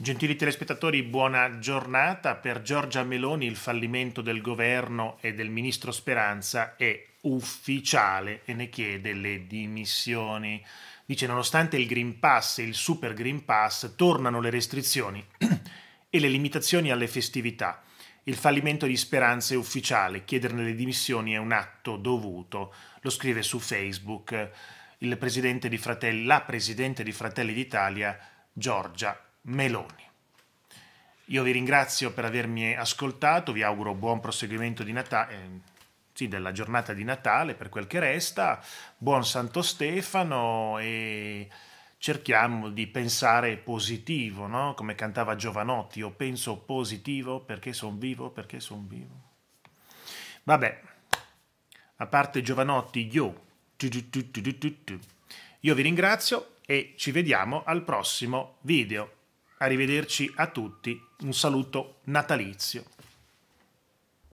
Gentili telespettatori, buona giornata. Per Giorgia Meloni il fallimento del governo e del ministro Speranza è ufficiale e ne chiede le dimissioni. Dice nonostante il Green Pass e il Super Green Pass tornano le restrizioni e le limitazioni alle festività. Il fallimento di Speranza è ufficiale, chiederne le dimissioni è un atto dovuto. Lo scrive su Facebook presidente Fratelli, la presidente di Fratelli d'Italia, Giorgia Meloni. Io vi ringrazio per avermi ascoltato, vi auguro buon proseguimento di Natale, eh, sì, della giornata di Natale per quel che resta, buon Santo Stefano e cerchiamo di pensare positivo, no? come cantava Giovanotti, io penso positivo perché sono vivo, perché sono vivo. Vabbè, a parte Giovanotti, io, io vi ringrazio e ci vediamo al prossimo video. Arrivederci a tutti, un saluto natalizio.